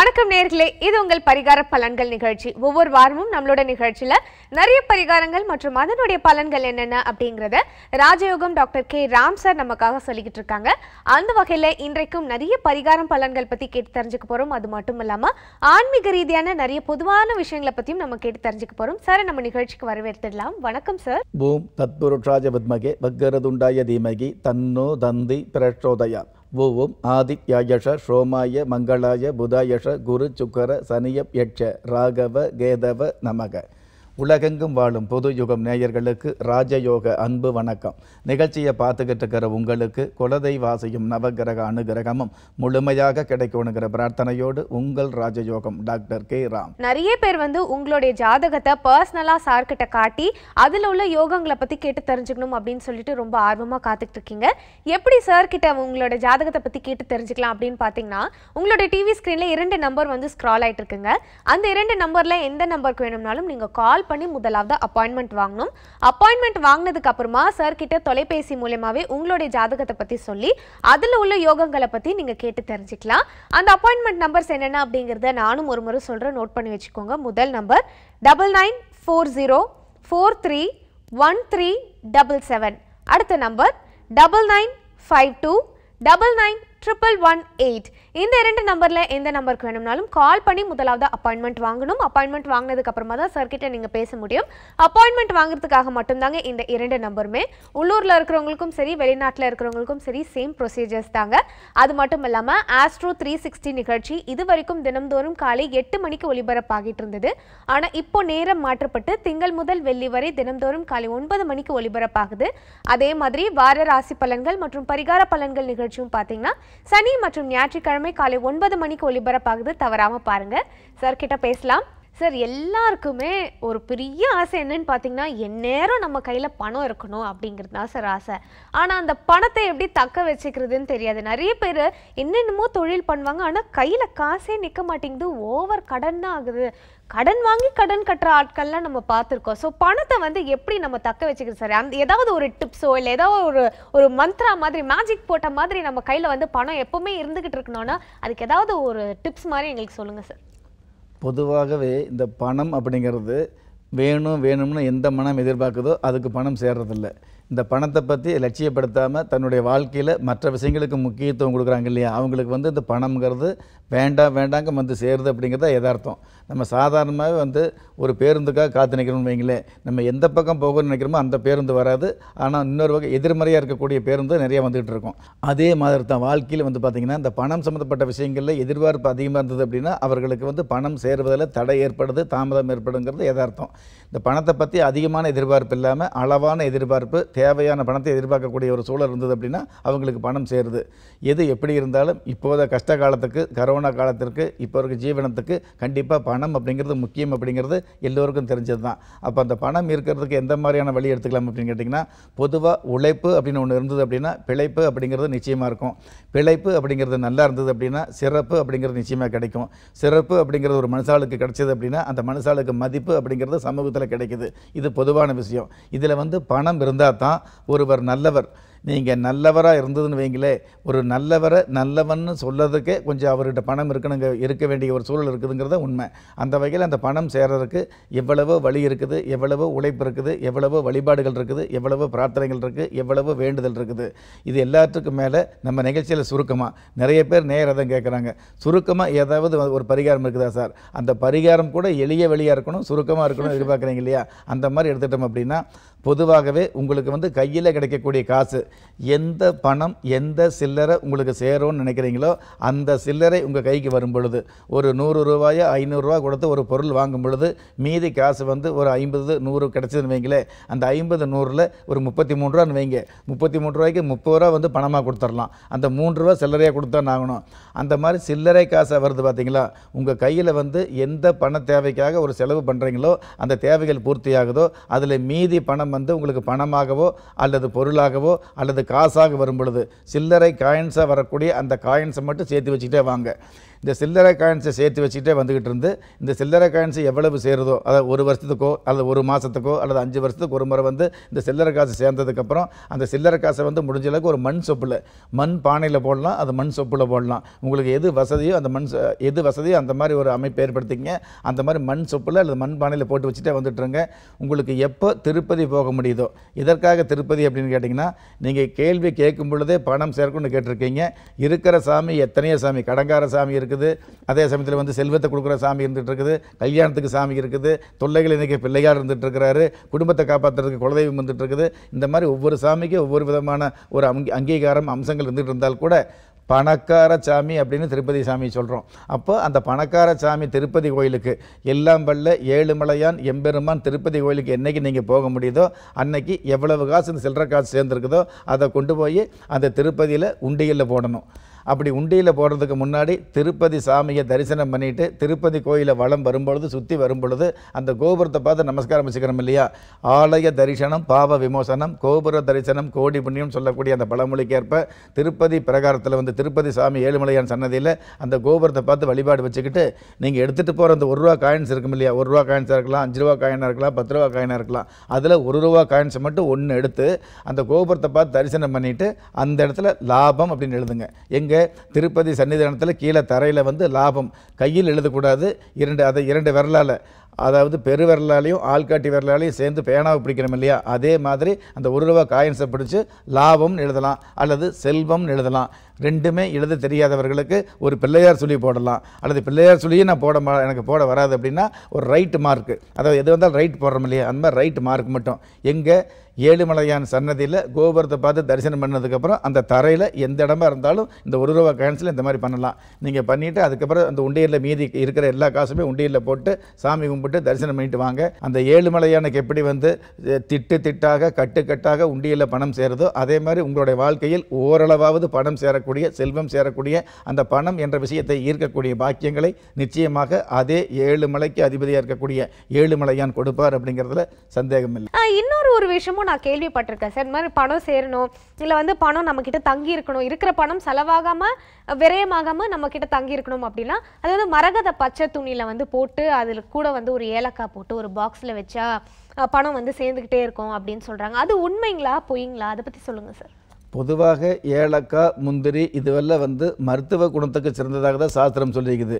வணக்கம் நேர்களே இது உங்கள் பரிகார பலன்கள் நிகழ்ச்சி ஒவ்வொரு வாரமும் நம்மளோட நிகழ்ச்சியில நிறைய பரிகாரங்கள் மற்றும் அதனுடைய பலன்கள் என்னென்ன அப்படிங்கறத ராஜயோகம் டாக்டர் கே ராம் சார் நமக்காக சொல்லிக்கிட்டு இருக்காங்க அந்த வகையில இன்றைக்கும் நிறைய பரிகாரம் பலன்கள் பத்தி கேட்டு தெரிஞ்சுக்க போறோம் அது மட்டும் இல்லாம ஆன்மீக ரீதியான நிறைய பொதுவான விஷயங்களை பத்தியும் நம்ம கேட்டு தெரிஞ்சுக்க போறோம் சார் நம்ம நிகழ்ச்சிக்கு வரவேற்றிடலாம் வணக்கம் சார் பூம் தத்புருஷாஜ பத்மகே பக்கரதுண்டாய தீமகி தன்னோ தந்தி பிரச்சோதயா ஓம் ஆதித்யாயஷ ஷோமாய மங்களாய புதாயஷ குரு சுக்கர சனியப் யட்ச ராகவ கேதவ நமக உலகெங்கும் வாழும் பொது யுகம் நேயர்களுக்கு ராஜயோக அன்பு வணக்கம் நிகழ்ச்சியை பார்த்துக்கிட்டு இருக்கிற உங்களுக்கு குலதை வாசியும் நவகிரக அனுகிரகமும் முழுமையாக கிடைக்கணுங்கிற பிரார்த்தனையோடு உங்கள் ராஜயோகம் டாக்டர் கே ராம் நிறைய பேர் வந்து உங்களுடைய ஜாதகத்தை பர்சனலா சார்கிட்ட காட்டி அதில் உள்ள யோகங்களை பத்தி கேட்டு தெரிஞ்சுக்கணும் அப்படின்னு சொல்லிட்டு ரொம்ப ஆர்வமா காத்துட்டு இருக்கீங்க எப்படி சார்கிட்ட உங்களோட ஜாதகத்தை பத்தி கேட்டு தெரிஞ்சுக்கலாம் அப்படின்னு பாத்தீங்கன்னா உங்களுடைய டிவி ஸ்கிரீன்ல இரண்டு நம்பர் வந்து ஸ்க்ரால் ஆயிட்டு இருக்குங்க அந்த இரண்டு நம்பர்ல எந்த நம்பருக்கு வேணும்னாலும் நீங்க கால் பண்ணி முதலாவது அப்பாயின்மெண்ட் வாங்கணும் அப்பாயின்மெண்ட் வாங்கினதுக்கு அப்புறமா சார் கிட்ட தொலைபேசி மூலயமாவே உங்களுடைய ஜாதகத்தை பற்றி சொல்லி அதில் உள்ள யோகங்களை பற்றி நீங்கள் கேட்டு தெரிஞ்சுக்கலாம் அந்த அப்பாயின்மெண்ட் நம்பர்ஸ் என்னென்ன அப்படிங்கிறத நானும் ஒரு முறை சொல்கிறேன் நோட் பண்ணி வச்சுக்கோங்க முதல் number double nine four zero four three one three double seven அடுத்த number double nine five two double nine triple one eight இந்த இரண்டு நம்பரில் எந்த நம்பருக்கு வேணும்னாலும் கால் பண்ணி முதலாவது அப்பாயின்மெண்ட் வாங்கணும் அப்பாயின்மெண்ட் வாங்கினதுக்கப்புறமா தான் சர்க்கிட்ட நீங்கள் பேச முடியும் அப்பாயின்மெண்ட் வாங்குறதுக்காக மட்டும்தாங்க இந்த இரண்டு நம்பருமே உள்ளூரில் இருக்கிறவங்களுக்கும் சரி வெளிநாட்டில் இருக்கிறவங்களுக்கும் சரி சேம் ப்ரொசீஜர்ஸ் தாங்க அது மட்டும் இல்லாமல் ஆஸ்ட்ரோ த்ரீ சிக்ஸ்டி நிகழ்ச்சி இது வரைக்கும் தினம்தோறும் காலை எட்டு மணிக்கு ஒலிபரப்பாகிட்டு இருந்தது ஆனால் இப்போ நேரம் மாற்றப்பட்டு திங்கள் முதல் வெள்ளி வரை தினம்தோறும் காலை ஒன்பது மணிக்கு ஒலிபரப்பாகுது அதே மாதிரி வார ராசி பலன்கள் மற்றும் பரிகார பலன்கள் நிகழ்ச்சியும் பார்த்தீங்கன்னா சனி மற்றும் ஞாயிற்றுக்கிழமை காலை ஒன்பது மணிக்கு ஒலிபரப்பாகுது தவறாமல் பாருங்கள் சார் கிட்ட பேசலாம் சார் எல்லாருக்குமே ஒரு பெரிய ஆசை என்னன்னு பார்த்தீங்கன்னா எந்நேரம் நம்ம கையில் பணம் இருக்கணும் அப்படிங்கிறது தான் சார் ஆசை ஆனால் அந்த பணத்தை எப்படி தக்க வச்சுக்கிறதுன்னு தெரியாது நிறைய பேர் என்னென்னமோ தொழில் பண்ணுவாங்க ஆனால் கையில் காசே நிற்க மாட்டேங்குது ஓவர் கடன் தான் ஆகுது கடன் வாங்கி கடன் கட்டுற ஆட்கள்லாம் நம்ம பார்த்துருக்கோம் ஸோ பணத்தை வந்து எப்படி நம்ம தக்க வச்சுக்கிறது சார் அந்த ஏதாவது ஒரு டிப்ஸோ இல்லை ஏதாவது ஒரு ஒரு மந்த்ரா மாதிரி மேஜிக் போட்ட மாதிரி நம்ம கையில் வந்து பணம் எப்போவுமே இருந்துக்கிட்டு இருக்கணும்னா அதுக்கு ஏதாவது ஒரு டிப்ஸ் மாதிரி எங்களுக்கு சொல்லுங்கள் சார் பொதுவாகவே இந்த பணம் அப்படிங்கிறது வேணும் வேணும்னு எந்த மனம் எதிர்பார்க்குதோ அதுக்கு பணம் சேர்றதில்ல இந்த பணத்தை பற்றி லட்சியப்படுத்தாமல் தன்னுடைய வாழ்க்கையில் மற்ற விஷயங்களுக்கு முக்கியத்துவம் கொடுக்குறாங்க இல்லையா அவங்களுக்கு வந்து இந்த பணம்ங்கிறது வேண்டாம் வேண்டாங்க வந்து சேருது அப்படிங்கிறத எதார்த்தம் நம்ம சாதாரணமாகவே வந்து ஒரு பேருந்துக்காக காத்து நிற்கிறோம்னு வைங்களேன் நம்ம எந்த பக்கம் போகணும்னு நினைக்கிறோமோ அந்த பேருந்து வராது ஆனால் இன்னொரு வகை எதிர்மறையாக இருக்கக்கூடிய பேருந்து நிறையா வந்துகிட்டு இருக்கும் அதே மாதிரி தான் வாழ்க்கையில் வந்து பார்த்திங்கன்னா இந்த பணம் சம்மந்தப்பட்ட விஷயங்களில் எதிர்பார்ப்பு அதிகமாக இருந்தது அப்படின்னா அவர்களுக்கு வந்து பணம் சேருவதில் தடை ஏற்படுது தாமதம் ஏற்படுங்கிறது எதார்த்தம் இந்த பணத்தை பற்றி அதிகமான எதிர்பார்ப்பு இல்லாமல் அளவான எதிர்பார்ப்பு தேவையான பணத்தை எதிர்பார்க்கக்கூடிய ஒரு சூழல் இருந்தது அப்படின்னா அவங்களுக்கு பணம் சேருது எது எப்படி இருந்தாலும் இப்போத கஷ்ட காலத்துக்கு கரோனா காலத்திற்கு இப்போ இருக்க ஜீவனத்துக்கு கண்டிப்பாக பணம் பணம் அப்படிங்கிறது முக்கியம் அப்படிங்கிறது எல்லோருக்கும் தெரிஞ்சது தான் அப்போ அந்த பணம் இருக்கிறதுக்கு எந்த மாதிரியான வழி எடுத்துக்கலாம் அப்படின்னு கேட்டிங்கன்னா பொதுவாக உழைப்பு அப்படின்னு ஒன்று இருந்தது அப்படின்னா பிழைப்பு அப்படிங்கிறது நிச்சயமாக இருக்கும் பிழைப்பு அப்படிங்கிறது நல்லா இருந்தது அப்படின்னா சிறப்பு அப்படிங்கிறது நிச்சயமாக கிடைக்கும் சிறப்பு அப்படிங்கிறது ஒரு மனுஷாளுக்கு கிடைச்சது அப்படின்னா அந்த மனுஷாளுக்கு மதிப்பு அப்படிங்கிறது சமூகத்தில் கிடைக்குது இது பொதுவான விஷயம் இதில் வந்து பணம் இருந்தால் தான் ஒருவர் நல்லவர் நீங்கள் நல்லவராக இருந்ததுன்னு வைங்களே ஒரு நல்லவரை நல்லவன்னு சொல்லதுக்கே கொஞ்சம் அவர்கிட்ட பணம் இருக்கணுங்க இருக்க வேண்டிய ஒரு சூழல் இருக்குதுங்கிறத உண்மை அந்த வகையில் அந்த பணம் சேர்கிறதுக்கு எவ்வளவோ வழி இருக்குது எவ்வளவோ உழைப்பு இருக்குது எவ்வளவோ வழிபாடுகள் இருக்குது எவ்வளவோ பிரார்த்தனைகள் இருக்குது எவ்வளவோ வேண்டுதல் இருக்குது இது எல்லாத்துக்கும் மேலே நம்ம நிகழ்ச்சியில் சுருக்கமாக நிறைய பேர் நேரதம் கேட்குறாங்க சுருக்கமாக ஏதாவது ஒரு பரிகாரம் இருக்குதா சார் அந்த பரிகாரம் கூட எளிய வழியாக இருக்கணும் சுருக்கமாக இருக்கணும் எதிர்பார்க்குறீங்க இல்லையா அந்த மாதிரி எடுத்துட்டோம் அப்படின்னா பொதுவாகவே உங்களுக்கு வந்து கையில் கிடைக்கக்கூடிய காசு எந்த பணம் எந்த சில்லறை உங்களுக்கு சேரும்னு நினைக்கிறீங்களோ அந்த சில்லறை உங்கள் கைக்கு வரும் பொழுது ஒரு நூறு ரூபாயோ ஐநூறுரூவா கொடுத்து ஒரு பொருள் வாங்கும் பொழுது மீதி காசு வந்து ஒரு ஐம்பது நூறு கிடச்சதுன்னு வைங்களேன் அந்த ஐம்பது நூறில் ஒரு முப்பத்தி மூணு ரூபான்னு வைங்க முப்பத்தி மூணு ரூபாய்க்கு முப்பது ரூபா வந்து பணமாக கொடுத்துடலாம் அந்த மூன்று ரூபா சில்லறையாக கொடுத்தான் ஆகணும் அந்த மாதிரி சில்லறை காசை வருது பார்த்தீங்களா உங்கள் கையில் வந்து எந்த பண தேவைக்காக ஒரு செலவு பண்ணுறீங்களோ அந்த தேவைகள் பூர்த்தியாகுதோ அதில் மீதி பணம் வந்து உங்களுக்கு பணமாகவோ அல்லது பொருளாகவோ அல்லது காசாக வரும் பொழுது சில்லறை காயின்ஸாக வரக்கூடிய அந்த காயின்ஸை மட்டும் சேர்த்து வச்சுக்கிட்டே வாங்க இந்த சில்லறை காயின்ஸை சேர்த்து வச்சுக்கிட்டே வந்துக்கிட்டு இருந்து இந்த சில்லறை காயின்ஸை எவ்வளவு சேருதோ அதை ஒரு வருஷத்துக்கோ அல்லது ஒரு மாதத்துக்கோ அல்லது அஞ்சு வருஷத்துக்கு ஒரு முறை வந்து இந்த சில்லறை காசு சேர்ந்ததுக்கப்புறம் அந்த சில்லறை காசை வந்து முடிஞ்ச அளவுக்கு ஒரு மண் சொப்பில் மண் பானையில் போடலாம் அது மண் சொப்பில் போடலாம் உங்களுக்கு எது வசதியோ அந்த மண் எது வசதியோ அந்த மாதிரி ஒரு அமைப்பு ஏற்படுத்திங்க அந்த மாதிரி மண் சொப்பில் அல்லது மண் பானையில் போட்டு வச்சுட்டே வந்துட்டுருங்க உங்களுக்கு எப்போ திருப்பதி போக முடியுதோ இதற்காக திருப்பதி அப்படின்னு கேட்டிங்கன்னா நீங்கள் கேள்வி கேட்கும் பொழுதே பணம் சேர்க்கணும்னு கேட்டிருக்கீங்க இருக்கிற சாமி எத்தனையோ சாமி கடங்கார சாமி இருக்கு இருக்குது அதே சமயத்தில் வந்து செல்வத்தை கொடுக்குற சாமி இருந்துகிட்டு இருக்குது கல்யாணத்துக்கு சாமி இருக்குது தொல்லைகள் இன்றைக்கி பிள்ளையார் இருந்துகிட்டு இருக்கிறாரு குடும்பத்தை காப்பாற்றுறதுக்கு குலதெய்வம் வந்துட்டு இருக்குது இந்த மாதிரி ஒவ்வொரு சாமிக்கும் ஒவ்வொரு விதமான ஒரு அங்கீகாரம் அம்சங்கள் இருந்துகிட்டு இருந்தால் கூட பணக்கார சாமி அப்படின்னு திருப்பதி சாமி சொல்கிறோம் அப்போ அந்த பணக்கார சாமி திருப்பதி கோயிலுக்கு எல்லாம் வல்ல ஏழுமலையான் எம்பெருமான் திருப்பதி கோயிலுக்கு என்றைக்கு நீங்கள் போக முடியுதோ அன்னைக்கு எவ்வளவு காசு இந்த சில்லற காசு சேர்ந்துருக்குதோ அதை கொண்டு போய் அந்த திருப்பதியில் உண்டியலில் போடணும் அப்படி உண்டியில் போகிறதுக்கு முன்னாடி திருப்பதி சாமியை தரிசனம் பண்ணிவிட்டு திருப்பதி கோயிலை வளம் வரும்பொழுது சுற்றி வரும்பொழுது அந்த கோபுரத்தை பார்த்து நமஸ்காரம் வச்சுக்கிறோம் இல்லையா ஆலய தரிசனம் பாவ விமோசனம் கோபுர தரிசனம் கோடி புண்ணியம் சொல்லக்கூடிய அந்த பழமொழிக்கேற்ப திருப்பதி பிரகாரத்தில் வந்து திருப்பதி சாமி ஏழுமலையான் சன்னதியில் அந்த கோபுரத்தை பார்த்து வழிபாடு வச்சுக்கிட்டு நீங்கள் எடுத்துகிட்டு போகிற அந்த ஒரு ரூபா காயின்ஸ் இருக்கும் இல்லையா ஒரு ரூபா காயின்ஸாக இருக்கலாம் அஞ்சு ரூபா காயினாக இருக்கலாம் பத்து ரூபா காயினாக இருக்கலாம் அதில் ஒரு ரூபா காயின்ஸை மட்டும் ஒன்று எடுத்து அந்த கோபுரத்தை பார்த்து தரிசனம் பண்ணிவிட்டு அந்த இடத்துல லாபம் அப்படின்னு எழுதுங்க எங்கே திருப்பதி சன்னிதானத்தில் கீழே தரையில் வந்து லாபம் கையில் எழுதக்கூடாது இரண்டு அதை இரண்டு விரலால் அதாவது பெரு விரலாலையும் ஆள்காட்டி விரலாலையும் சேர்ந்து பேனாவை பிடிக்கிறோம் இல்லையா அதே மாதிரி அந்த ஒரு ரூபா காயின்ஸை பிடிச்சி லாபம்னு எழுதலாம் அல்லது செல்வம்னு எழுதலாம் ரெண்டுமே எழுத தெரியாதவர்களுக்கு ஒரு பிள்ளையார் சொல்லி போடலாம் அல்லது பிள்ளையார் சொல்லியும் நான் போட எனக்கு போட வராது அப்படின்னா ஒரு ரைட் மார்க்கு அதாவது எது வந்தாலும் ரைட் போடுறோம் இல்லையா அந்த மாதிரி ரைட் மார்க் மட்டும் எங்கே ஏழுமலையான் சன்னதியில் கோபுரத்தை பார்த்து தரிசனம் பண்ணதுக்கப்புறம் அந்த தரையில் எந்த இடமா இருந்தாலும் இந்த ஒரு ரூபா காயின்ஸில் இந்த மாதிரி பண்ணலாம் நீங்கள் பண்ணிவிட்டு அதுக்கப்புறம் அந்த உண்டியலில் மீதி இருக்கிற எல்லா காசுமே உண்டியலில் போட்டு சாமி கும்பிட்டு கூப்பிட்டு தரிசனம் பண்ணிட்டு வாங்க அந்த ஏழுமலை எப்படி வந்து திட்டு திட்டாக கட்டுக்கட்டாக உண்டியில் பணம் சேருதோ அதே மாதிரி உங்களுடைய வாழ்க்கையில் ஓரளவாவது பணம் சேரக்கூடிய செல்வம் சேரக்கூடிய அந்த பணம் என்ற விஷயத்தை ஈர்க்கக்கூடிய பாக்கியங்களை நிச்சயமாக அதே ஏழு மலைக்கு அதிபதியாக இருக்கக்கூடிய ஏழு கொடுப்பார் அப்படிங்கிறதுல சந்தேகம் இல்லை இன்னொரு ஒரு விஷயமும் நான் கேள்விப்பட்டிருக்கேன் சார் இந்த மாதிரி பணம் சேரணும் இல்லை வந்து பணம் நம்ம கிட்ட தங்கி இருக்கணும் இருக்கிற பணம் செலவாகாம விரயமாகாம நம்ம கிட்ட தங்கி இருக்கணும் அப்படின்னா அது வந்து மரகத பச்சை துணியில வந்து போட்டு அதில் கூட வந்து ஒரு ஏலக்காய் போட்டு ஒரு பாக்ஸில் வச்சா பணம் வந்து சேர்ந்துக்கிட்டே இருக்கும் அப்படின்னு சொல்கிறாங்க அது உண்மைங்களா பொய்ங்களா அதை பற்றி சொல்லுங்கள் சார் பொதுவாக ஏலக்காய் முந்திரி இதுவெல்லாம் வந்து மருத்துவ குணத்துக்கு சிறந்ததாக தான் சாஸ்திரம் சொல்லியிருக்குது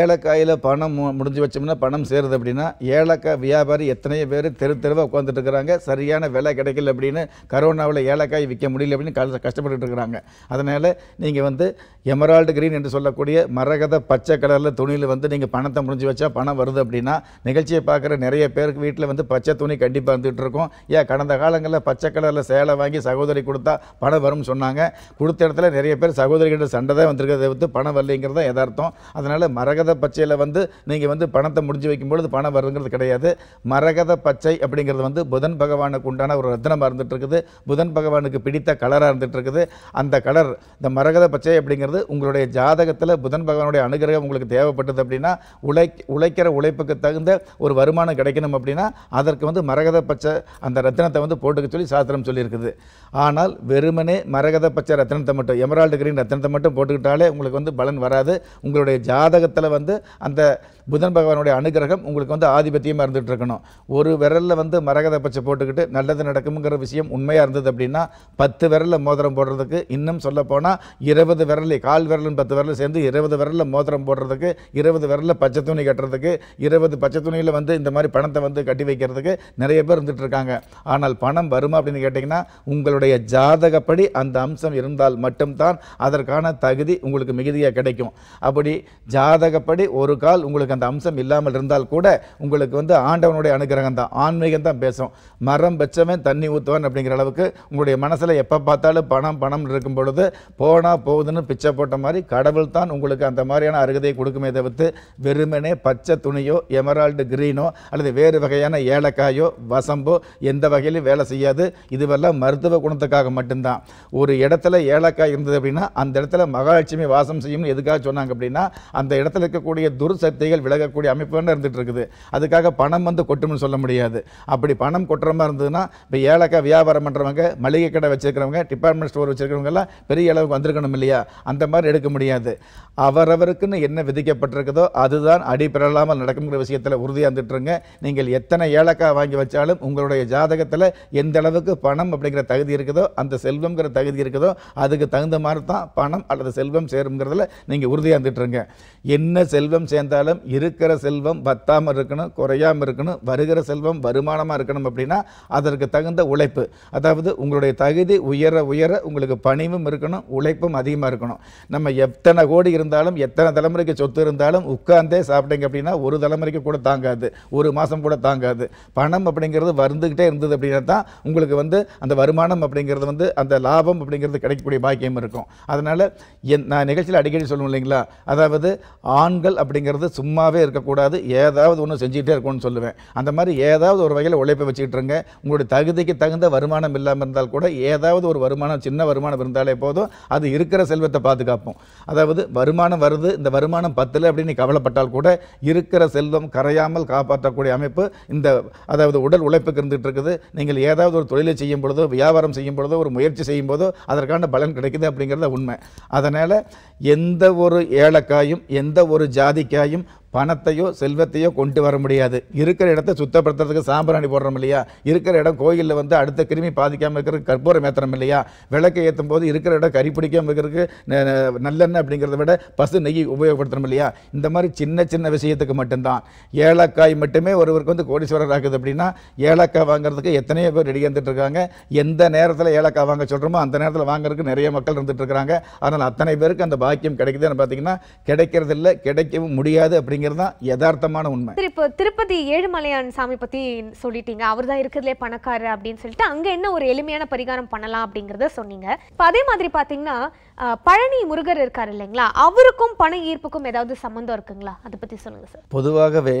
ஏலக்காயில் பணம் முடிஞ்சு வச்சோம்னா பணம் சேருது அப்படின்னா ஏலக்காய் வியாபாரி எத்தனையோ பேர் தெரு தெருவாக உட்காந்துட்டு இருக்கிறாங்க சரியான விலை கிடைக்கல அப்படின்னு கரோனாவில் ஏலக்காய் விற்க முடியல அப்படின்னு கஷ்ட கஷ்டப்பட்டு இருக்கிறாங்க அதனால் நீங்கள் வந்து எமரால்டு கிரீன் என்று சொல்லக்கூடிய மரகத பச்சை கலரில் துணியில் வந்து நீங்கள் பணத்தை முடிஞ்சு வச்சா பணம் வருது அப்படின்னா நிகழ்ச்சியை பார்க்குற நிறைய பேருக்கு வீட்டில் வந்து பச்சை துணி கண்டிப்பாக இருந்துகிட்டு இருக்கும் ஏன் கடந்த காலங்களில் பச்சை கலரில் சேலை வாங்கி சகோதரி கொடுத்தா பணம் பணம் வரும்னு சொன்னாங்க கொடுத்த இடத்துல நிறைய பேர் சகோதரிகிட்ட சண்டை தான் வந்திருக்கிறத வந்து பணம் வரலைங்கிறது தான் எதார்த்தம் அதனால் மரகத பச்சையில் வந்து நீங்கள் வந்து பணத்தை முடிஞ்சு வைக்கும்பொழுது பணம் வருங்கிறது கிடையாது மரகத பச்சை அப்படிங்கிறது வந்து புதன் பகவானுக்கு உண்டான ஒரு ரத்னமாக இருந்துகிட்டு இருக்குது புதன் பகவானுக்கு பிடித்த கலராக இருந்துகிட்டு இருக்குது அந்த கலர் இந்த மரகத பச்சை அப்படிங்கிறது உங்களுடைய ஜாதகத்தில் புதன் பகவானுடைய அனுகிரகம் உங்களுக்கு தேவைப்பட்டது அப்படின்னா உழை உழைக்கிற உழைப்புக்கு தகுந்த ஒரு வருமானம் கிடைக்கணும் அப்படின்னா அதற்கு வந்து மரகத பச்சை அந்த ரத்தினத்தை வந்து போட்டுக்க சொல்லி சாஸ்திரம் சொல்லியிருக்குது ஆனால் வெறுமனை வெறுமனே மரகத பச்சை ரத்தனத்தை மட்டும் எமரால்டு கிரீன் ரத்தனத்தை மட்டும் போட்டுக்கிட்டாலே உங்களுக்கு வந்து பலன் வராது உங்களுடைய ஜாதகத்தில் வந்து அந்த புதன் பகவானுடைய அனுகிரகம் உங்களுக்கு வந்து ஆதிபத்தியமாக இருந்துகிட்டு இருக்கணும் ஒரு விரலில் வந்து மரகத பச்சை போட்டுக்கிட்டு நல்லது நடக்குங்கிற விஷயம் உண்மையாக இருந்தது அப்படின்னா பத்து விரலில் மோதிரம் போடுறதுக்கு இன்னும் சொல்லப்போனால் இருபது விரல் கால் விரலும் பத்து விரலும் சேர்ந்து இருபது விரலில் மோதிரம் போடுறதுக்கு இருபது விரலில் பச்சை துணி கட்டுறதுக்கு இருபது பச்சை துணியில் வந்து இந்த மாதிரி பணத்தை வந்து கட்டி வைக்கிறதுக்கு நிறைய பேர் இருந்துகிட்டு இருக்காங்க ஆனால் பணம் வருமா அப்படின்னு கேட்டிங்கன்னா உங்களுடைய ஜாதகப்படி அந்த அம்சம் இருந்தால் மட்டும்தான் அதற்கான தகுதி உங்களுக்கு மிகுதியாக கிடைக்கும் அப்படி ஜாதகப்படி ஒரு கால் உங்களுக்கு உங்களுக்கு அந்த அம்சம் இல்லாமல் இருந்தால் கூட உங்களுக்கு வந்து ஆண்டவனுடைய அனுகிரகம் தான் ஆன்மீகம் தான் பேசும் மரம் வச்சவன் தண்ணி ஊற்றுவான் அப்படிங்கிற அளவுக்கு உங்களுடைய மனசில் எப்போ பார்த்தாலும் பணம் பணம் இருக்கும் பொழுது போனால் போகுதுன்னு பிச்சை போட்ட மாதிரி கடவுள் தான் உங்களுக்கு அந்த மாதிரியான அருகதையை கொடுக்குமே தவிர்த்து வெறுமனே பச்சை துணியோ எமரால்டு கிரீனோ அல்லது வேறு வகையான ஏலக்காயோ வசம்போ எந்த வகையிலும் வேலை செய்யாது இதுவெல்லாம் மருத்துவ குணத்துக்காக மட்டும்தான் ஒரு இடத்துல ஏலக்காய் இருந்தது அப்படின்னா அந்த இடத்துல மகாலட்சுமி வாசம் செய்யும் எதுக்காக சொன்னாங்க அப்படின்னா அந்த இடத்துல இருக்கக்கூடிய துர்சக்திகள் விலகக்கூடிய அமைப்பு தான் இருந்துகிட்டு இருக்குது அதுக்காக பணம் வந்து கொட்டும்னு சொல்ல முடியாது அப்படி பணம் கொட்டுற மாதிரி இருந்ததுன்னா இப்போ ஏலக்காய் வியாபாரம் பண்ணுறவங்க மளிகை கடை வச்சுருக்கிறவங்க டிபார்ட்மெண்ட் ஸ்டோர் வச்சுருக்கிறவங்கெல்லாம் பெரிய அளவுக்கு வந்திருக்கணும் இல்லையா அந்த மாதிரி எடுக்க முடியாது அவரவருக்குன்னு என்ன விதிக்கப்பட்டிருக்குதோ அதுதான் அடிபெறலாமல் நடக்குங்கிற விஷயத்தில் உறுதியாக இருந்துட்டுருங்க நீங்கள் எத்தனை ஏலக்காய் வாங்கி வச்சாலும் உங்களுடைய ஜாதகத்தில் எந்த அளவுக்கு பணம் அப்படிங்கிற தகுதி இருக்குதோ அந்த செல்வங்கிற தகுதி இருக்குதோ அதுக்கு தகுந்த மாதிரி தான் பணம் அல்லது செல்வம் சேரும்ங்கிறதுல நீங்கள் உறுதியாக இருந்துட்டுருங்க என்ன செல்வம் சேர்ந்தாலும் இருக்கிற செல்வம் பத்தாமல் இருக்கணும் குறையாமல் இருக்கணும் வருகிற செல்வம் வருமானமாக இருக்கணும் அப்படின்னா அதற்கு தகுந்த உழைப்பு அதாவது உங்களுடைய தகுதி உயர உயர உங்களுக்கு பணிவும் இருக்கணும் உழைப்பும் அதிகமாக இருக்கணும் நம்ம எத்தனை கோடி இருந்தாலும் எத்தனை தலைமுறைக்கு சொத்து இருந்தாலும் உட்கார்ந்தே சாப்பிட்டீங்க அப்படின்னா ஒரு தலைமுறைக்கு கூட தாங்காது ஒரு மாதம் கூட தாங்காது பணம் அப்படிங்கிறது வருந்துக்கிட்டே இருந்தது அப்படின்னா தான் உங்களுக்கு வந்து அந்த வருமானம் அப்படிங்கிறது வந்து அந்த லாபம் அப்படிங்கிறது கிடைக்கக்கூடிய பாக்கியம் இருக்கும் அதனால் என் நான் நிகழ்ச்சியில் அடிக்கடி சொல்லணும் இல்லைங்களா அதாவது ஆண்கள் அப்படிங்கிறது சும்மா சும்மாவே இருக்கக்கூடாது ஏதாவது ஒன்று செஞ்சுக்கிட்டே இருக்கும்னு சொல்லுவேன் அந்த மாதிரி ஏதாவது ஒரு வகையில் உழைப்பை வச்சுக்கிட்டு இருங்க உங்களுடைய தகுதிக்கு தகுந்த வருமானம் இல்லாமல் இருந்தால் கூட ஏதாவது ஒரு வருமானம் சின்ன வருமானம் இருந்தாலே போதும் அது இருக்கிற செல்வத்தை பாதுகாப்போம் அதாவது வருமானம் வருது இந்த வருமானம் பத்தில் அப்படின்னு கவலைப்பட்டால் கூட இருக்கிற செல்வம் கரையாமல் காப்பாற்றக்கூடிய அமைப்பு இந்த அதாவது உடல் உழைப்புக்கு இருந்துகிட்டு இருக்குது நீங்கள் ஏதாவது ஒரு தொழிலை செய்யும் பொழுதோ வியாபாரம் செய்யும் பொழுதோ ஒரு முயற்சி செய்யும் போதோ அதற்கான பலன் கிடைக்குது அப்படிங்கிறத உண்மை அதனால் எந்த ஒரு ஏலக்காயும் எந்த ஒரு ஜாதிக்காயும் பணத்தையோ செல்வத்தையோ கொண்டு வர முடியாது இருக்கிற இடத்த சுத்தப்படுத்துறதுக்கு சாம்பிராணி போடுறோம் இல்லையா இருக்கிற இடம் கோயிலில் வந்து அடுத்த கிருமி பாதிக்காமல் இருக்கிறதுக்கு கற்பூரம் ஏற்றுறோம் இல்லையா விளக்கு ஏற்றும் போது இருக்கிற இடம் கறி பிடிக்காமல் இருக்கிறதுக்கு நல்லெண்ணெய் அப்படிங்கிறத விட பசு நெய் உபயோகப்படுத்துகிறோம் இல்லையா இந்த மாதிரி சின்ன சின்ன விஷயத்துக்கு மட்டும்தான் ஏலக்காய் மட்டுமே ஒருவருக்கு வந்து கோடீஸ்வரர் ஆகுது அப்படின்னா ஏலக்காய் வாங்குறதுக்கு எத்தனையோ பேர் ரெடி இருக்காங்க எந்த நேரத்தில் ஏலக்காய் வாங்க சொல்கிறோமோ அந்த நேரத்தில் வாங்குறதுக்கு நிறைய மக்கள் இருக்கிறாங்க அதனால் அத்தனை பேருக்கு அந்த பாக்கியம் கிடைக்குதுன்னு பார்த்தீங்கன்னா கிடைக்கிறதில்ல கிடைக்கவும் முடியாது அப்படிங்கிற அப்படிங்கிறது தான் யதார்த்தமான உண்மை இப்போ திருப்பதி ஏழுமலையான் சாமி பத்தி சொல்லிட்டீங்க அவர் தான் இருக்கிறதுலே பணக்காரர் அப்படின்னு சொல்லிட்டு அங்க என்ன ஒரு எளிமையான பரிகாரம் பண்ணலாம் அப்படிங்கறத சொன்னீங்க இப்போ அதே மாதிரி பாத்தீங்கன்னா பழனி முருகர் இருக்கார் இல்லைங்களா அவருக்கும் பண ஈர்ப்புக்கும் ஏதாவது சம்மந்தம் இருக்குங்களா அதை பத்தி சொல்லுங்க சார் பொதுவாகவே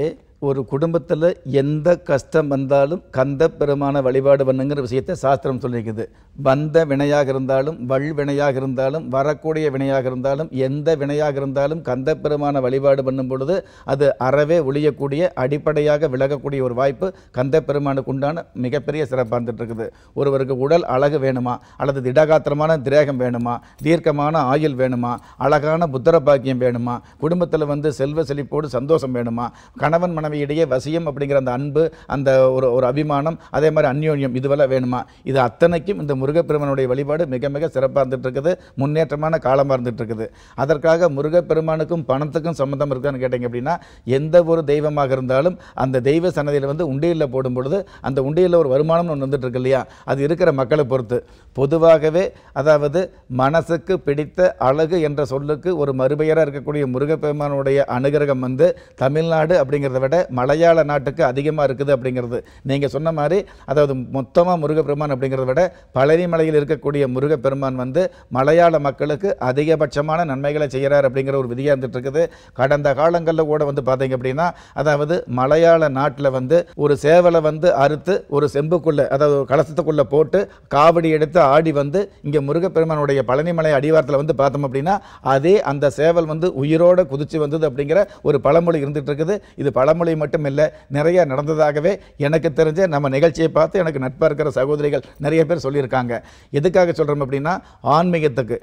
ஒரு குடும்பத்தில் எந்த கஷ்டம் வந்தாலும் கந்த பெருமான வழிபாடு பண்ணுங்கிற விஷயத்தை சாஸ்திரம் சொல்லியிருக்குது வந்த வினையாக இருந்தாலும் வல் வினையாக இருந்தாலும் வரக்கூடிய வினையாக இருந்தாலும் எந்த வினையாக இருந்தாலும் கந்த பெருமான வழிபாடு பண்ணும் பொழுது அது அறவே ஒழியக்கூடிய அடிப்படையாக விலகக்கூடிய ஒரு வாய்ப்பு கந்த பெருமானுக்கு உண்டான மிகப்பெரிய சிறப்பாக இருக்குது ஒருவருக்கு உடல் அழகு வேணுமா அல்லது திடகாத்திரமான திரேகம் வேணுமா தீர்க்கமான ஆயுள் வேணுமா அழகான புத்திர பாக்கியம் வேணுமா குடும்பத்தில் வந்து செல்வ செழிப்போடு சந்தோஷம் வேணுமா கணவன் மனைவி மாணவியிடையே வசியம் அப்படிங்கிற அந்த அன்பு அந்த ஒரு ஒரு அபிமானம் அதே மாதிரி அந்யோன்யம் இதுவெல்லாம் வேணுமா இது அத்தனைக்கும் இந்த முருகப்பெருமானுடைய வழிபாடு மிக மிக சிறப்பாக இருந்துட்டு இருக்குது முன்னேற்றமான காலமாக இருந்துட்டு இருக்குது அதற்காக முருகப்பெருமானுக்கும் பணத்துக்கும் சம்மந்தம் இருக்கான்னு கேட்டிங்க அப்படின்னா எந்த ஒரு தெய்வமாக இருந்தாலும் அந்த தெய்வ சன்னதியில் வந்து உண்டியலில் போடும் பொழுது அந்த உண்டியலில் ஒரு வருமானம்னு ஒன்று வந்துட்டு இருக்கு இல்லையா அது இருக்கிற மக்களை பொறுத்து பொதுவாகவே அதாவது மனசுக்கு பிடித்த அழகு என்ற சொல்லுக்கு ஒரு மறுபெயராக இருக்கக்கூடிய முருகப்பெருமானுடைய அனுகிரகம் வந்து தமிழ்நாடு அப்படிங்கிறத விட விட மலையாள நாட்டுக்கு அதிகமாக இருக்குது அப்படிங்கிறது நீங்கள் சொன்ன மாதிரி அதாவது மொத்தமாக முருகப்பெருமான் அப்படிங்கிறத விட பழனி மலையில் இருக்கக்கூடிய முருகப்பெருமான் வந்து மலையாள மக்களுக்கு அதிகபட்சமான நன்மைகளை செய்கிறார் அப்படிங்கிற ஒரு விதியாக இருந்துகிட்ருக்குது கடந்த காலங்களில் கூட வந்து பார்த்தீங்க அப்படின்னா அதாவது மலையாள நாட்டில் வந்து ஒரு சேவலை வந்து அறுத்து ஒரு செம்புக்குள்ளே அதாவது கலசத்துக்குள்ளே போட்டு காவடி எடுத்து ஆடி வந்து இங்கே முருகப்பெருமானுடைய பழனிமலை அடிவாரத்தில் வந்து பார்த்தோம் அப்படின்னா அதே அந்த சேவல் வந்து உயிரோடு குதிச்சு வந்தது அப்படிங்கிற ஒரு பழமொழி இருந்துகிட்டு இருக்குது இது பழமொழி மட்டும் இல்லை நிறைய நடந்ததாகவே எனக்கு தெரிஞ்ச நம்ம நிகழ்ச்சியை பார்த்து எனக்கு நட்பாக இருக்கிற சகோதரிகள் நிறைய பேர் சொல்லியிருக்காங்க எதுக்காக சொல்கிறோம் அப்படின்னா ஆன்மீகத்துக்கு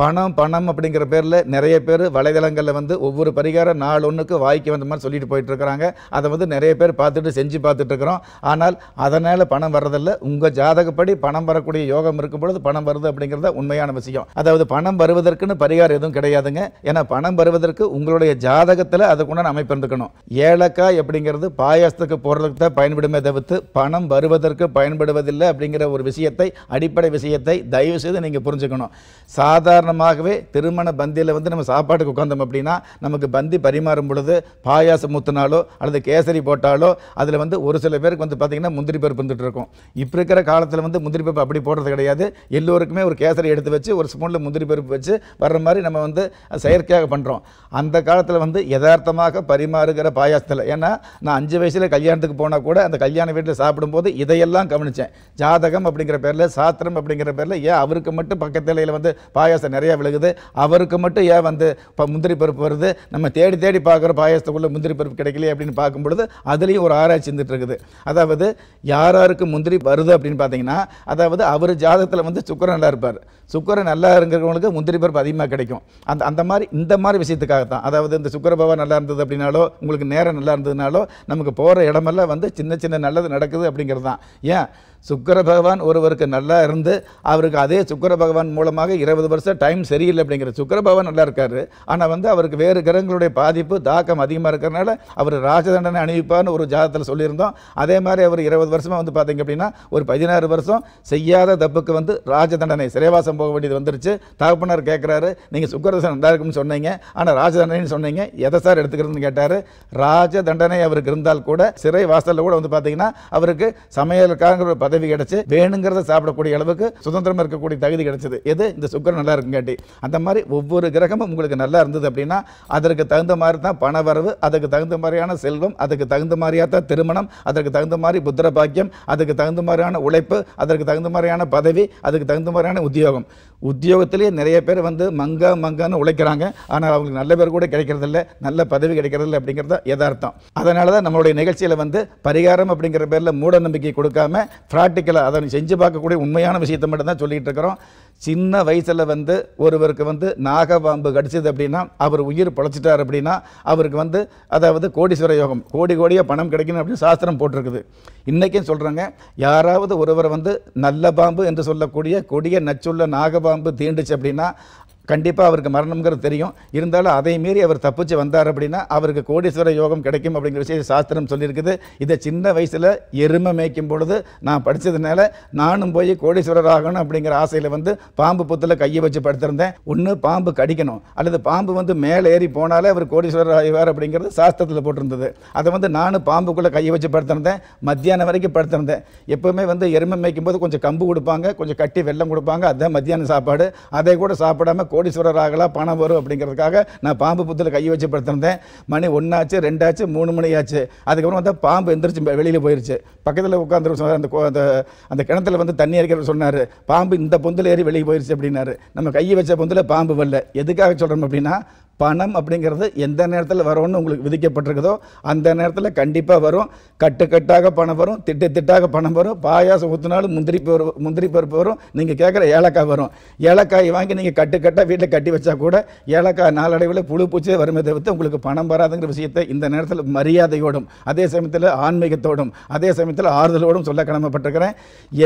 பணம் பணம் அப்படிங்கிற பேரில் நிறைய பேர் வலைதளங்களில் வந்து ஒவ்வொரு பரிகாரம் நாள் ஒன்றுக்கு வாய்க்கு வந்த மாதிரி சொல்லிட்டு போயிட்டுருக்கிறாங்க அதை வந்து நிறைய பேர் பார்த்துட்டு செஞ்சு பார்த்துட்ருக்குறோம் ஆனால் அதனால் பணம் வர்றதில்ல உங்கள் ஜாதகப்படி பணம் வரக்கூடிய யோகம் இருக்கும் பொழுது பணம் வருது அப்படிங்கிறத உண்மையான விஷயம் அதாவது பணம் வருவதற்குன்னு பரிகாரம் எதுவும் கிடையாதுங்க ஏன்னா பணம் வருவதற்கு உங்களுடைய ஜாதகத்தில் அதுக்குண்டான அமைப்பு இருந்துக்கணும் ஏலக்காய் அப்படிங்கிறது பாயாசத்துக்கு போகிறதுக்கு தான் பயன்படுமே தவிர்த்து பணம் வருவதற்கு பயன்படுவதில்லை அப்படிங்கிற ஒரு விஷயத்தை அடிப்படை விஷயத்தை தயவு செய்து நீங்கள் புரிஞ்சுக்கணும் சாதாரண சாதாரணமாகவே திருமண பந்தியில் வந்து நம்ம சாப்பாட்டுக்கு உட்காந்தோம் அப்படின்னா நமக்கு பந்தி பரிமாறும் பொழுது பாயாசம் ஊற்றினாலோ அல்லது கேசரி போட்டாலோ அதில் வந்து ஒரு சில பேருக்கு வந்து பார்த்திங்கன்னா முந்திரி பருப்பு வந்துட்டு இருக்கும் இப்போ இருக்கிற காலத்தில் வந்து முந்திரி பருப்பு அப்படி போடுறது கிடையாது எல்லோருக்குமே ஒரு கேசரி எடுத்து வச்சு ஒரு ஸ்பூனில் முந்திரி பருப்பு வச்சு வர்ற மாதிரி நம்ம வந்து செயற்கையாக பண்ணுறோம் அந்த காலத்தில் வந்து யதார்த்தமாக பரிமாறுகிற பாயாசத்தில் ஏன்னா நான் அஞ்சு வயசில் கல்யாணத்துக்கு போனால் கூட அந்த கல்யாண வீட்டில் சாப்பிடும்போது இதையெல்லாம் கவனித்தேன் ஜாதகம் அப்படிங்கிற பேரில் சாத்திரம் அப்படிங்கிற பேரில் ஏன் அவருக்கு மட்டும் பக்கத்தில் வந்து பாயாசம் நிறையா விழுகுது அவருக்கு மட்டும் ஏன் வந்து இப்போ முந்திரி பருப்பு வருது நம்ம தேடி தேடி பார்க்குற பாயசத்துக்குள்ளே முந்திரி பருப்பு கிடைக்கல அப்படின்னு பார்க்கும் பொழுது அதுலேயும் ஒரு ஆராய்ச்சி இருந்துட்டு இருக்குது அதாவது யார் யாருக்கு முந்திரி வருது அப்படின்னு பார்த்தீங்கன்னா அதாவது அவர் ஜாதகத்தில் வந்து சுக்கரன் நல்லா இருப்பார் சுக்கரன் நல்லா இருக்கிறவங்களுக்கு முந்திரி பருப்பு அதிகமாக கிடைக்கும் அந்த அந்த மாதிரி இந்த மாதிரி விஷயத்துக்காக தான் அதாவது இந்த சுக்கர பவா நல்லா இருந்தது அப்படின்னாலோ உங்களுக்கு நேரம் நல்லா இருந்ததுனாலோ நமக்கு போகிற இடமெல்லாம் வந்து சின்ன சின்ன நல்லது நடக்குது அப்படிங்கிறது தான் ஏன் சுக்கர பகவான் ஒருவருக்கு நல்லா இருந்து அவருக்கு அதே சுக்கர பகவான் மூலமாக இருபது வருஷம் டைம் சரியில்லை அப்படிங்கிற சுக்கர பகவான் நல்லா இருக்கார் ஆனால் வந்து அவருக்கு வேறு கிரகங்களுடைய பாதிப்பு தாக்கம் அதிகமாக இருக்கிறனால அவர் ராஜதண்டனை அணிவிப்பார்னு ஒரு ஜாதத்தில் சொல்லியிருந்தோம் அதே மாதிரி அவர் இருபது வருஷமாக வந்து பார்த்தீங்க அப்படின்னா ஒரு பதினாறு வருஷம் செய்யாத தப்புக்கு வந்து ராஜதண்டனை சிறைவாசம் போக வேண்டியது வந்துருச்சு தகப்பனார் கேட்குறாரு நீங்கள் சுக்கரதசன் நல்லா இருக்குன்னு சொன்னீங்க ஆனால் ராஜதண்டனைன்னு சொன்னீங்க எதை சார் எடுத்துக்கிறதுன்னு கேட்டார் ராஜதண்டனை அவருக்கு இருந்தால் கூட சிறை வாசலில் கூட வந்து பார்த்தீங்கன்னா அவருக்கு சமையலுக்காக பதவி பதவி கிடைச்சு வேணுங்கிறத சாப்பிடக்கூடிய அளவுக்கு சுதந்திரமா இருக்கக்கூடிய தகுதி கிடைச்சது எது இந்த சுக்கரம் நல்லா இருக்குங்காட்டி அந்த மாதிரி ஒவ்வொரு கிரகமும் உங்களுக்கு நல்லா இருந்தது அப்படின்னா அதற்கு தகுந்த மாதிரி தான் பண வரவு அதுக்கு தகுந்த மாதிரியான செல்வம் அதுக்கு தகுந்த மாதிரியா தான் திருமணம் அதற்கு தகுந்த மாதிரி புத்திர பாக்கியம் அதுக்கு தகுந்த மாதிரியான உழைப்பு அதற்கு தகுந்த மாதிரியான பதவி அதுக்கு தகுந்த மாதிரியான உத்தியோகம் உத்தியோகத்திலேயே நிறைய பேர் வந்து மங்க மங்கன்னு உழைக்கிறாங்க ஆனால் அவங்களுக்கு நல்ல பேர் கூட கிடைக்கிறதில்ல நல்ல பதவி கிடைக்கிறதில்ல அப்படிங்கிறது எதார்த்தம் அதனால தான் நம்மளுடைய நிகழ்ச்சியில் வந்து பரிகாரம் அப்படிங்கிற பேரில் மூட நம்பிக்கை கொடுக்காம ப்ராக்டிக்கலாக அதை செஞ்சு பார்க்கக்கூடிய உண்மையான விஷயத்தை மட்டும் தான் சொல்லிகிட்டு இருக்கிறோம் சின்ன வயசில் வந்து ஒருவருக்கு வந்து நாகபாம்பு கடிச்சது அப்படின்னா அவர் உயிர் பழச்சிட்டார் அப்படின்னா அவருக்கு வந்து அதாவது கோடீஸ்வர யோகம் கோடி கோடியாக பணம் கிடைக்கணும் அப்படின்னு சாஸ்திரம் போட்டிருக்குது இன்றைக்கும் சொல்கிறாங்க யாராவது ஒருவர் வந்து நல்ல பாம்பு என்று சொல்லக்கூடிய கொடிய நச்சுள்ள நாகபாம்பு தீண்டுச்சு அப்படின்னா கண்டிப்பாக அவருக்கு மரணம்ங்கிறது தெரியும் இருந்தாலும் அதை மீறி அவர் தப்பிச்சு வந்தார் அப்படின்னா அவருக்கு கோடீஸ்வர யோகம் கிடைக்கும் அப்படிங்கிற விஷயம் சாஸ்திரம் சொல்லியிருக்குது இதை சின்ன வயசில் எருமை மேய்க்கும் பொழுது நான் படித்ததுனால நானும் போய் கோடீஸ்வரர் ஆகணும் அப்படிங்கிற ஆசையில் வந்து பாம்பு புத்தில் கையை வச்சு படுத்திருந்தேன் ஒன்று பாம்பு கடிக்கணும் அல்லது பாம்பு வந்து மேலே ஏறி போனாலே அவர் கோடீஸ்வரர் ஆகிவார் அப்படிங்கிறது சாஸ்திரத்தில் போட்டிருந்தது அதை வந்து நானும் பாம்புக்குள்ளே கையை வச்சு படுத்திருந்தேன் மத்தியானம் வரைக்கும் படுத்திருந்தேன் எப்போவுமே வந்து எருமை மேய்க்கும் போது கொஞ்சம் கம்பு கொடுப்பாங்க கொஞ்சம் கட்டி வெள்ளம் கொடுப்பாங்க அதுதான் மத்தியானம் சாப்பாடு அதை கூட சாப்பிடாம கோடீஸ்வரர் ஆகலாம் பணம் வரும் அப்படிங்கிறதுக்காக நான் பாம்பு புத்தில் கையை வச்சு படுத்திருந்தேன் மணி ஒன்றாச்சு ரெண்டாச்சு மூணு மணி ஆச்சு அதுக்கப்புறம் வந்து பாம்பு எந்திரிச்சு வெளியில் போயிருச்சு பக்கத்தில் உட்காந்து அந்த அந்த அந்த கிணத்துல வந்து தண்ணி இருக்கிற சொன்னார் பாம்பு இந்த பொந்தில் ஏறி வெளியே போயிருச்சு அப்படின்னாரு நம்ம கையை வச்ச பொந்தில் பாம்பு வரல எதுக்காக சொல்கிறோம் அப்படின்னா பணம் அப்படிங்கிறது எந்த நேரத்தில் வரும்னு உங்களுக்கு விதிக்கப்பட்டிருக்குதோ அந்த நேரத்தில் கண்டிப்பாக வரும் கட்டுக்கட்டாக பணம் வரும் திட்டு திட்டாக பணம் வரும் பாயாசம் ஊற்றினாலும் முந்திரி பொரு முந்திரி பருப்பு வரும் நீங்கள் கேட்குற ஏலக்காய் வரும் ஏலக்காய் வாங்கி நீங்கள் கட்டுக்கட்டாக வீட்டில் கட்டி வச்சா கூட ஏலக்காய் நாளடைவில் புழு பூச்சியே வருமே தவிர்த்து உங்களுக்கு பணம் வராதுங்கிற விஷயத்தை இந்த நேரத்தில் மரியாதையோடும் அதே சமயத்தில் ஆன்மீகத்தோடும் அதே சமயத்தில் ஆறுதலோடும் சொல்ல கிளம்பப்பட்டிருக்கிறேன்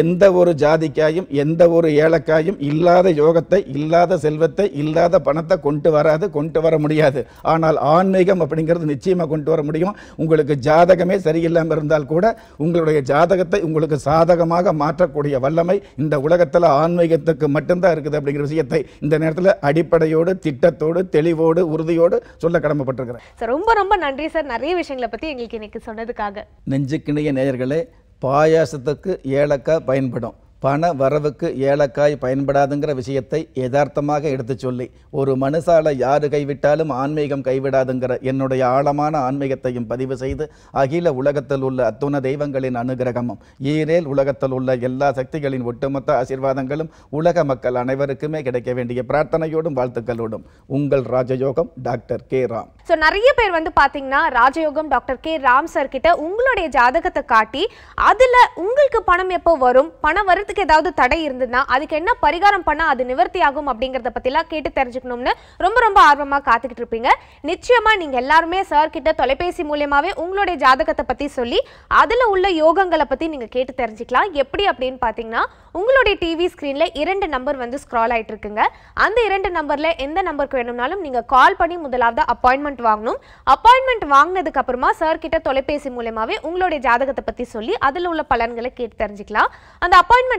எந்த ஒரு ஜாதிக்காயும் எந்த ஒரு ஏலக்காயும் இல்லாத யோகத்தை இல்லாத செல்வத்தை இல்லாத பணத்தை கொண்டு வராது கொண்டு கொண்டு வர முடியாது ஆனால் ஆன்மீகம் அப்படிங்கிறது நிச்சயமாக கொண்டு வர முடியும் உங்களுக்கு ஜாதகமே சரியில்லாமல் இருந்தால் கூட உங்களுடைய ஜாதகத்தை உங்களுக்கு சாதகமாக மாற்றக்கூடிய வல்லமை இந்த உலகத்தில் ஆன்மீகத்துக்கு மட்டும்தான் இருக்குது அப்படிங்கிற விஷயத்தை இந்த நேரத்தில் அடிப்படையோடு திட்டத்தோடு தெளிவோடு உறுதியோடு சொல்ல கடமைப்பட்டிருக்கிறேன் சார் ரொம்ப ரொம்ப நன்றி சார் நிறைய விஷயங்களை பற்றி எங்களுக்கு இன்னைக்கு சொன்னதுக்காக நெஞ்சுக்கிணைய நேயர்களே பாயாசத்துக்கு ஏலக்காய் பயன்படும் பண வரவுக்கு ஏலக்காய் பயன்படாதுங்கிற விஷயத்தை யதார்த்தமாக எடுத்து சொல்லி ஒரு மனுஷால யாரு கைவிட்டாலும் ஆன்மீகம் கைவிடாதுங்கிற என்னுடைய ஆழமான ஆன்மீகத்தையும் பதிவு செய்து அகில உலகத்தில் உள்ள அத்துண தெய்வங்களின் அனுகிரகமும் ஈரேல் உலகத்தில் உள்ள எல்லா சக்திகளின் ஒட்டுமொத்த ஆசீர்வாதங்களும் உலக மக்கள் அனைவருக்குமே கிடைக்க வேண்டிய பிரார்த்தனையோடும் வாழ்த்துக்களோடும் உங்கள் ராஜயோகம் டாக்டர் கே ராம் ஸோ நிறைய பேர் வந்து பார்த்தீங்கன்னா ராஜயோகம் டாக்டர் கே ராம் சார் கிட்ட உங்களுடைய ஜாதகத்தை காட்டி அதில் உங்களுக்கு பணம் எப்போ வரும் பணம் வரு வரத்துக்கு ஏதாவது தடை இருந்ததுன்னா அதுக்கு என்ன பரிகாரம் பண்ணால் அது நிவர்த்தி ஆகும் அப்படிங்கிறத பற்றிலாம் கேட்டு தெரிஞ்சுக்கணும்னு ரொம்ப ரொம்ப ஆர்வமாக காத்துக்கிட்டு இருப்பீங்க நிச்சயமாக நீங்கள் எல்லாருமே சார் கிட்ட தொலைபேசி மூலியமாகவே உங்களுடைய ஜாதகத்தை பற்றி சொல்லி அதில் உள்ள யோகங்களை பற்றி நீங்கள் கேட்டு தெரிஞ்சுக்கலாம் எப்படி அப்படின்னு பார்த்தீங்கன்னா உங்களுடைய டிவி ஸ்க்ரீனில் இரண்டு நம்பர் வந்து ஸ்க்ரால் ஆகிட்டு இருக்குங்க அந்த இரண்டு நம்பரில் எந்த நம்பருக்கு வேணும்னாலும் நீங்கள் கால் பண்ணி முதலாவது அப்பாயின்மெண்ட் வாங்கணும் அப்பாயின்மெண்ட் வாங்கினதுக்கு அப்புறமா சார் கிட்ட தொலைபேசி மூலயமாவே உங்களுடைய ஜாதகத்தை பற்றி சொல்லி அதில் உள்ள பலன்களை கேட்டு தெரிஞ்சுக்கலாம் அந்த அப்பாயின்மெண்ட்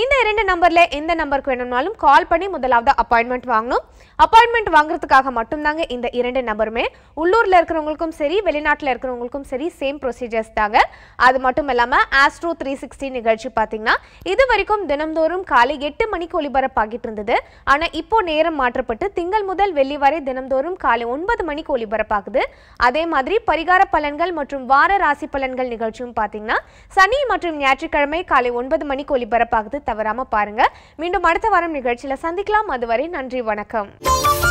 இந்த இரண்டு நம்பரில் எந்த நம்பருக்கு வேணும்னாலும் கால் பண்ணி முதலாவது அப்பாயின்மெண்ட் வாங்கணும் அப்பாயின்மெண்ட் வாங்குறதுக்காக மட்டும்தாங்க இந்த இரண்டு நம்பருமே உள்ளூரில் இருக்கிறவங்களுக்கும் சரி வெளிநாட்டில் இருக்கிறவங்களுக்கும் சரி சேம் ப்ரொசீஜர்ஸ் தாங்க அது மட்டும் இல்லாமல் ஆஸ்ட்ரோ த்ரீ சிக்ஸ்டி நிகழ்ச்சி பாத்தீங்கன்னா இது வரைக்கும் தினம்தோறும் காலை எட்டு மணிக்கு ஒளிபரப்பாகிட்டு இருந்தது ஆனால் இப்போ நேரம் மாற்றப்பட்டு திங்கள் முதல் வெள்ளி வரை தினம்தோறும் காலை ஒன்பது மணிக்கு ஒளிபரப்பாகுது அதே மாதிரி பரிகார பலன்கள் மற்றும் வார ராசி பலன்கள் நிகழ்ச்சியும் பார்த்தீங்கன்னா சனி மற்றும் ஞாயிற்றுக்கிழமை காலை ஒன்பது மணிக்கு ஒளிபரப்பாகுது தவறாமல் பாருங்கள் மீண்டும் அடுத்த வாரம் நிகழ்ச்சியில் சந்திக்கலாம் அதுவரை நன்றி வணக்கம்